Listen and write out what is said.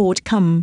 Lord come